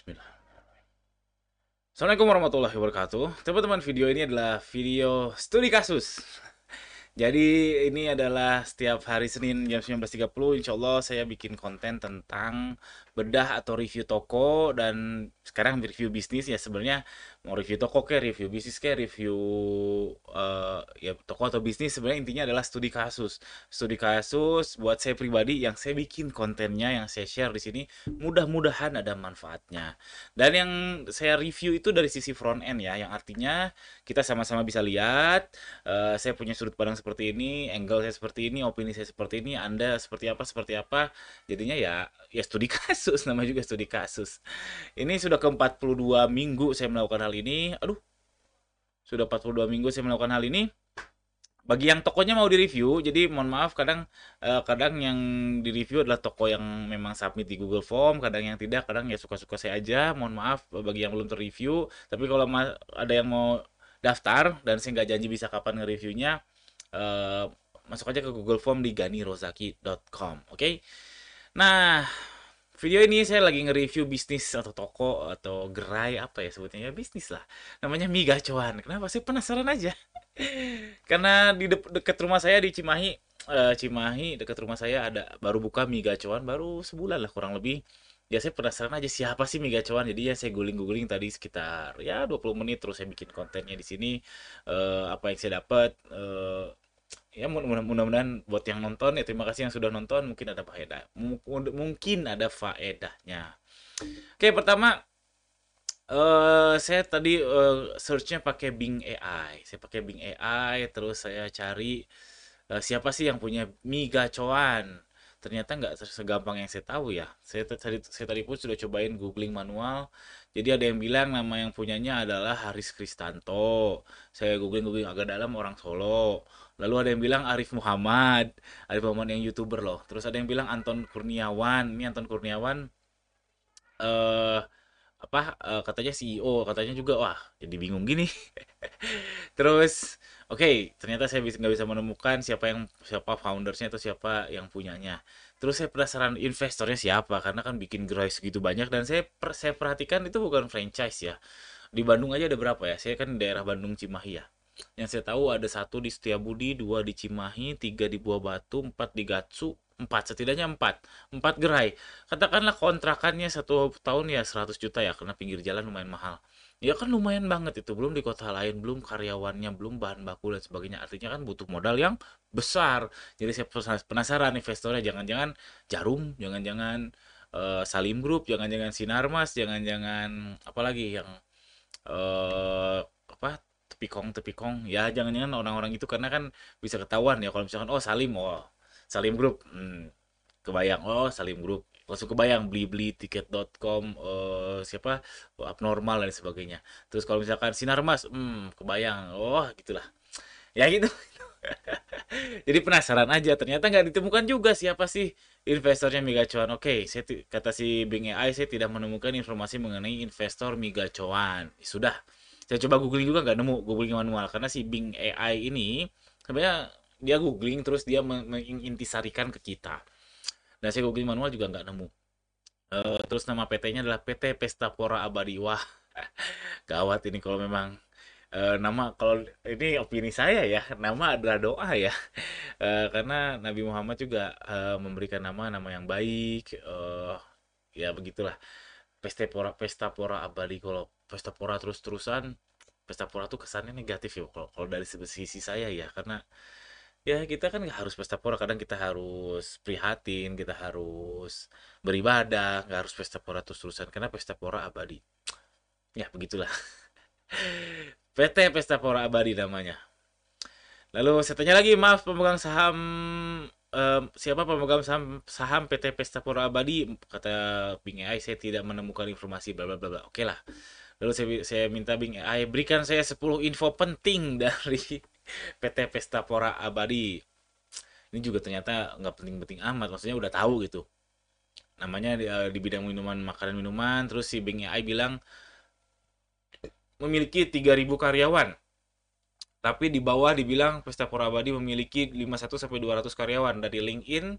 Bismillahirrahmanirrahim. Assalamualaikum warahmatullahi wabarakatuh. Teman-teman, video ini adalah video studi kasus. Jadi ini adalah setiap hari Senin jam 19.30 Insya Allah saya bikin konten tentang bedah atau review toko dan sekarang review bisnis ya sebenarnya mau review toko kayak review bisnis kayak review uh, ya toko atau bisnis sebenarnya intinya adalah studi kasus studi kasus buat saya pribadi yang saya bikin kontennya yang saya share di sini mudah-mudahan ada manfaatnya dan yang saya review itu dari sisi front end ya yang artinya kita sama-sama bisa lihat uh, saya punya sudut pandang seperti ini angle saya seperti ini opini saya seperti ini anda seperti apa seperti apa jadinya ya ya studi kasus nama juga studi kasus ini sudah ke-42 minggu saya melakukan hal ini. Aduh. Sudah 42 minggu saya melakukan hal ini. Bagi yang tokonya mau direview, jadi mohon maaf kadang eh, kadang yang direview adalah toko yang memang submit di Google Form, kadang yang tidak, kadang ya suka-suka saya aja. Mohon maaf eh, bagi yang belum terreview. Tapi kalau ada yang mau daftar dan saya nggak janji bisa kapan nge-reviewnya, eh, masuk aja ke Google Form di ganirozaki.com, oke? Okay? Nah, Video ini saya lagi nge-review bisnis atau toko atau gerai apa ya sebutnya ya bisnis lah. Namanya mie gacuan Kenapa sih penasaran aja? Karena di de dekat rumah saya di Cimahi, uh, Cimahi dekat rumah saya ada baru buka mie gacuan baru sebulan lah kurang lebih. Ya saya penasaran aja siapa sih mie gacuan Jadi ya saya guling-guling tadi sekitar ya 20 menit terus saya bikin kontennya di sini uh, apa yang saya dapat uh, ya mudah-mudahan buat yang nonton ya terima kasih yang sudah nonton mungkin ada faedah mungkin ada faedahnya oke pertama uh, saya tadi uh, searchnya pakai Bing AI saya pakai Bing AI terus saya cari uh, siapa sih yang punya Mi Gacuan ternyata nggak segampang yang saya tahu ya. Saya tadi saya tadi pun sudah cobain googling manual. Jadi ada yang bilang nama yang punyanya adalah Haris Kristanto. Saya googling googling agak dalam orang Solo. Lalu ada yang bilang Arif Muhammad, Arif Muhammad yang youtuber loh. Terus ada yang bilang Anton Kurniawan. Ini Anton Kurniawan eh uh, apa uh, katanya CEO, katanya juga wah jadi bingung gini. Terus oke okay, ternyata saya bisa nggak bisa menemukan siapa yang siapa foundersnya atau siapa yang punyanya terus saya penasaran investornya siapa karena kan bikin gerai segitu banyak dan saya per, saya perhatikan itu bukan franchise ya di Bandung aja ada berapa ya saya kan di daerah Bandung Cimahi ya yang saya tahu ada satu di Setiabudi dua di Cimahi tiga di Buah Batu empat di Gatsu empat setidaknya empat empat gerai katakanlah kontrakannya satu tahun ya 100 juta ya karena pinggir jalan lumayan mahal ya kan lumayan banget itu belum di kota lain belum karyawannya belum bahan baku dan sebagainya artinya kan butuh modal yang besar jadi saya penasaran investornya jangan-jangan jarum jangan-jangan uh, salim group jangan-jangan sinarmas jangan-jangan apalagi yang uh, apa tepikong tepikong ya jangan-jangan orang-orang itu karena kan bisa ketahuan ya kalau misalkan oh salim oh salim group hmm, kebayang oh salim group gak suka bayang beli-beli tiket.com uh, eh, siapa abnormal dan sebagainya terus kalau misalkan sinar mas hmm kebayang oh gitulah ya gitu jadi penasaran aja ternyata nggak ditemukan juga siapa sih investornya migacuan. oke okay, saya kata si Bing AI saya tidak menemukan informasi mengenai investor migacuan. Cuan ya, sudah saya coba googling juga nggak nemu googling manual karena si Bing AI ini sebenarnya dia googling terus dia mengintisarikan ke kita dan saya googling manual juga nggak nemu uh, terus nama PT-nya adalah PT Pesta Pora Abadi wah gawat ini kalau memang uh, nama kalau ini opini saya ya nama adalah doa ya uh, karena Nabi Muhammad juga uh, memberikan nama nama yang baik uh, ya begitulah pesta pora pesta pora abadi kalau pesta pora terus terusan pesta pora tuh kesannya negatif ya kalau, kalau dari sisi saya ya karena ya kita kan nggak harus pesta pora kadang kita harus prihatin kita harus beribadah nggak harus pesta pora terus terusan karena pesta pora abadi ya begitulah PT Pesta Pora Abadi namanya lalu saya tanya lagi maaf pemegang saham um, siapa pemegang saham, saham PT Pesta Pora Abadi kata Bing AI saya tidak menemukan informasi bla bla bla oke lah lalu saya saya minta Bing AI berikan saya 10 info penting dari PT Pesta Pora Abadi ini juga ternyata nggak penting-penting amat maksudnya udah tahu gitu namanya di, eh, di bidang minuman makanan minuman terus si Bing AI bilang memiliki 3000 karyawan tapi di bawah dibilang Pesta Pora Abadi memiliki 51 sampai 200 karyawan dari LinkedIn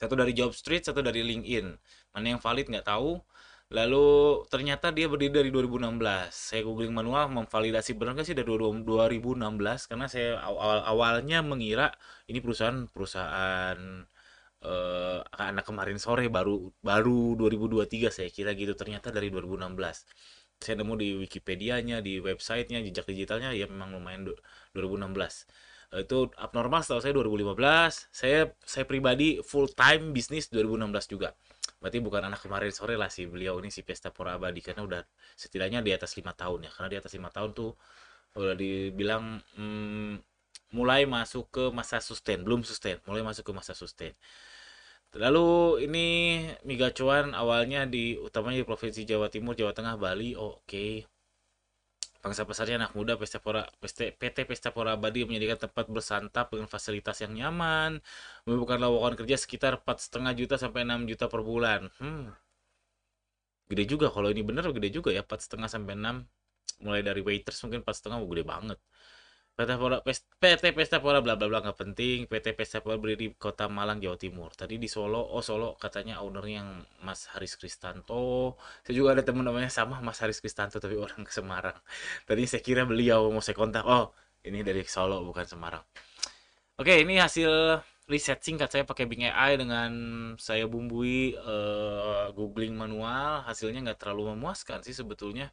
satu dari Job Street satu dari LinkedIn mana yang valid nggak tahu Lalu ternyata dia berdiri dari 2016. Saya googling manual memvalidasi benar gak sih dari 2016 karena saya awal awalnya mengira ini perusahaan perusahaan eh, anak kemarin sore baru baru 2023 saya kira gitu ternyata dari 2016. Saya nemu di Wikipedia-nya, di websitenya, jejak digitalnya ya memang lumayan 2016 eh, itu abnormal setahu saya 2015 saya saya pribadi full time bisnis 2016 juga berarti bukan anak kemarin sore lah si beliau ini si Pesta Pura Abadi karena udah setidaknya di atas lima tahun ya karena di atas lima tahun tuh udah dibilang hmm, mulai masuk ke masa sustain belum sustain mulai masuk ke masa sustain lalu ini migacuan awalnya di utamanya di provinsi Jawa Timur Jawa Tengah Bali oke okay. Bangsa pasarnya anak muda Pesta Pora, Peste, PT Pesta Pora Abadi menyediakan tempat bersantap dengan fasilitas yang nyaman, membuka lowongan kerja sekitar 4,5 juta sampai 6 juta per bulan. Hmm. Gede juga kalau ini benar gede juga ya 4,5 sampai 6 mulai dari waiters mungkin 4,5 gede banget. PT Pora PT Pesta Pora bla bla bla nggak penting. PT Pesta Pora berdiri di Kota Malang Jawa Timur. Tadi di Solo, oh Solo katanya ownernya yang Mas Haris Kristanto. Saya juga ada teman namanya sama Mas Haris Kristanto tapi orang ke Semarang. Tadi saya kira beliau mau saya kontak. Oh, ini dari Solo bukan Semarang. Oke, ini hasil riset singkat saya pakai Bing AI dengan saya bumbui uh, googling manual. Hasilnya nggak terlalu memuaskan sih sebetulnya.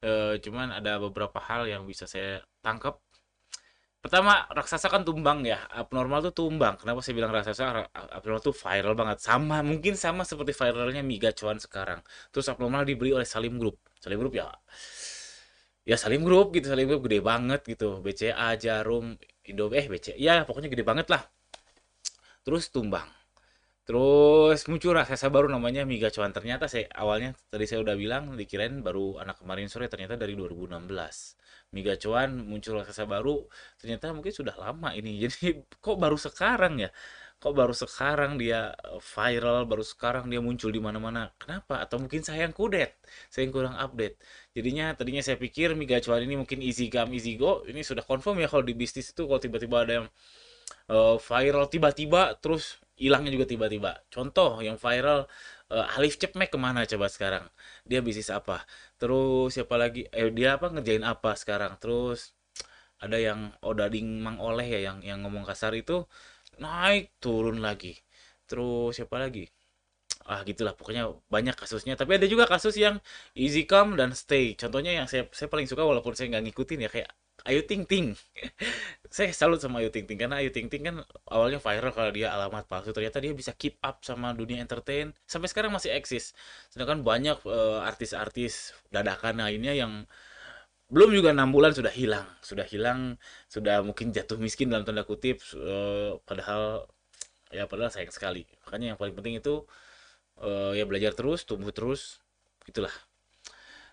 Uh, cuman ada beberapa hal yang bisa saya tangkap pertama raksasa kan tumbang ya abnormal tuh tumbang kenapa saya bilang raksasa abnormal tuh viral banget sama mungkin sama seperti viralnya Miga Chuan sekarang terus abnormal dibeli oleh Salim Group Salim Group ya ya Salim Group gitu Salim Group gede banget gitu BCA Jarum Indo eh BCA ya pokoknya gede banget lah terus tumbang Terus muncul raksasa baru namanya Miga Cuan Ternyata saya awalnya tadi saya udah bilang dikirain baru anak kemarin sore ternyata dari 2016. Cuan muncul raksasa baru ternyata mungkin sudah lama ini. Jadi kok baru sekarang ya? Kok baru sekarang dia eh, viral, baru sekarang dia muncul di mana-mana. Kenapa? Atau mungkin saya yang kudet, saya yang kurang update. Jadinya tadinya saya pikir Miga Cuan ini mungkin easy come easy go. Ini sudah confirm ya kalau di bisnis itu kalau tiba-tiba ada yang uh, viral tiba-tiba terus hilangnya juga tiba-tiba contoh yang viral uh, Alif Cepmek kemana coba sekarang dia bisnis apa terus siapa lagi eh dia apa ngerjain apa sekarang terus ada yang odading mang oleh ya yang yang ngomong kasar itu naik turun lagi terus siapa lagi ah gitulah pokoknya banyak kasusnya tapi ada juga kasus yang easy come dan stay contohnya yang saya saya paling suka walaupun saya nggak ngikutin ya kayak Ayu Ting Ting. saya salut sama Ayu Ting Ting karena Ayu Ting Ting kan awalnya viral kalau dia alamat palsu. Ternyata dia bisa keep up sama dunia entertain sampai sekarang masih eksis. Sedangkan banyak uh, artis-artis dadakan lainnya yang belum juga enam bulan sudah hilang, sudah hilang, sudah mungkin jatuh miskin dalam tanda kutip. Uh, padahal ya padahal sayang sekali. Makanya yang paling penting itu uh, ya belajar terus, tumbuh terus, itulah.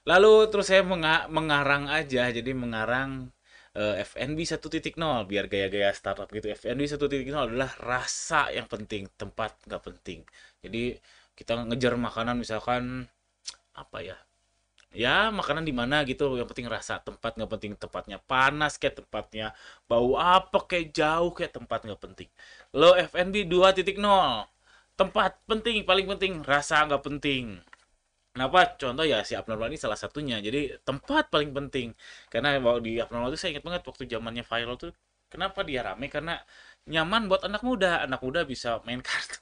Lalu terus saya menga mengarang aja, jadi mengarang uh, FNB 1.0 biar gaya-gaya startup gitu FNB 1.0 adalah rasa yang penting tempat nggak penting jadi kita ngejar makanan misalkan apa ya ya makanan di mana gitu yang penting rasa tempat nggak penting tempatnya panas kayak tempatnya bau apa kayak jauh kayak tempat nggak penting lo FNB 2.0 tempat penting paling penting rasa nggak penting Kenapa? Contoh ya si abnormal ini salah satunya. Jadi tempat paling penting. Karena di abnormal itu saya ingat banget waktu zamannya viral tuh. Kenapa dia rame? Karena nyaman buat anak muda. Anak muda bisa main kartu,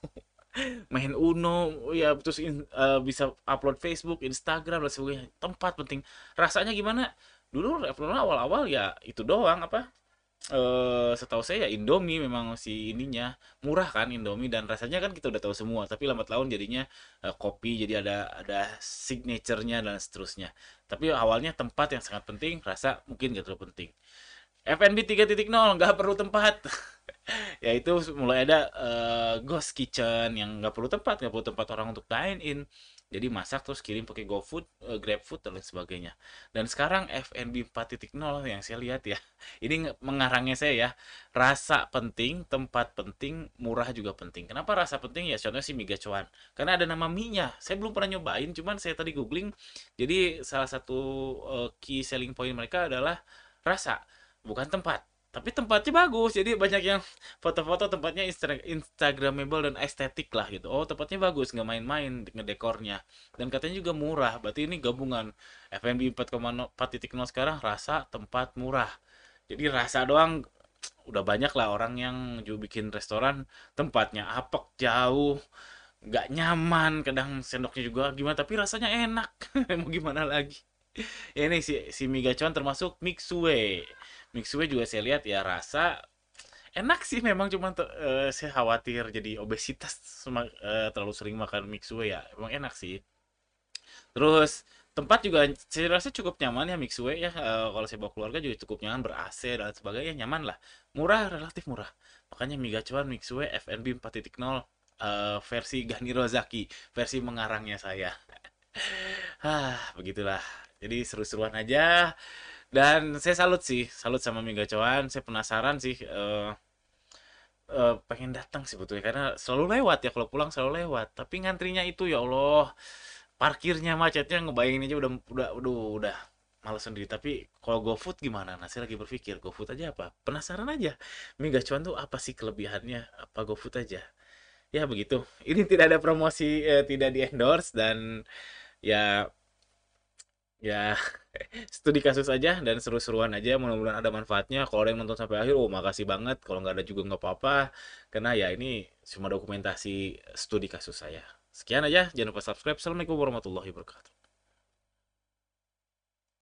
main Uno, ya terus in, uh, bisa upload Facebook, Instagram dan sebagainya. Tempat penting. Rasanya gimana? Dulu abnormal awal-awal ya itu doang apa? eh setahu saya ya Indomie memang si ininya, murah kan Indomie dan rasanya kan kita udah tahu semua, tapi lambat laun jadinya, e, kopi jadi ada ada signaturenya dan seterusnya. Tapi awalnya tempat yang sangat penting, rasa mungkin gak terlalu penting. FNB 3.0 nggak perlu tempat. Yaitu mulai ada, eee, eh, ghost kitchen yang nggak perlu tempat, nggak perlu tempat orang untuk dine in. Jadi masak terus kirim pakai GoFood, uh, GrabFood dan lain sebagainya. Dan sekarang F&B 4.0 yang saya lihat ya, ini mengarangnya saya ya, rasa penting, tempat penting, murah juga penting. Kenapa rasa penting? Ya contohnya si migacuan, Karena ada nama minyak. Saya belum pernah nyobain, cuman saya tadi googling. Jadi salah satu uh, key selling point mereka adalah rasa, bukan tempat tapi tempatnya bagus jadi banyak yang foto-foto tempatnya instagramable dan estetik lah gitu oh tempatnya bagus nggak main-main ngedekornya dan katanya juga murah berarti ini gabungan titik 4,0 sekarang rasa tempat murah jadi rasa doang udah banyak lah orang yang juga bikin restoran tempatnya apek jauh nggak nyaman kadang sendoknya juga gimana tapi rasanya enak mau gimana lagi ini si si migacuan termasuk mixue mixue juga saya lihat ya rasa enak sih memang cuma uh, eh, saya khawatir jadi obesitas sama, uh, eh, terlalu sering makan mixue ya emang enak sih terus tempat juga saya rasa cukup nyaman ya mixue ya uh, kalau saya bawa keluarga juga cukup nyaman ber AC dan sebagainya nyaman lah murah relatif murah makanya mie gacuan mixue ya, FNB 4.0 uh, versi Gani Rozaki versi mengarangnya saya ah begitulah jadi seru-seruan aja dan saya salut sih salut sama mie gacoan saya penasaran sih uh, uh, pengen datang sih betulnya karena selalu lewat ya kalau pulang selalu lewat tapi ngantrinya itu ya Allah parkirnya macetnya ngebayangin aja udah udah udah, udah malas sendiri tapi kalau GoFood gimana nah saya lagi berpikir GoFood aja apa penasaran aja mie gacoan tuh apa sih kelebihannya apa GoFood aja ya begitu ini tidak ada promosi eh, tidak di endorse dan ya ya studi kasus aja dan seru-seruan aja mudah-mudahan ada manfaatnya kalau ada yang nonton sampai akhir oh makasih banget kalau nggak ada juga nggak apa-apa karena ya ini cuma dokumentasi studi kasus saya sekian aja jangan lupa subscribe assalamualaikum warahmatullahi wabarakatuh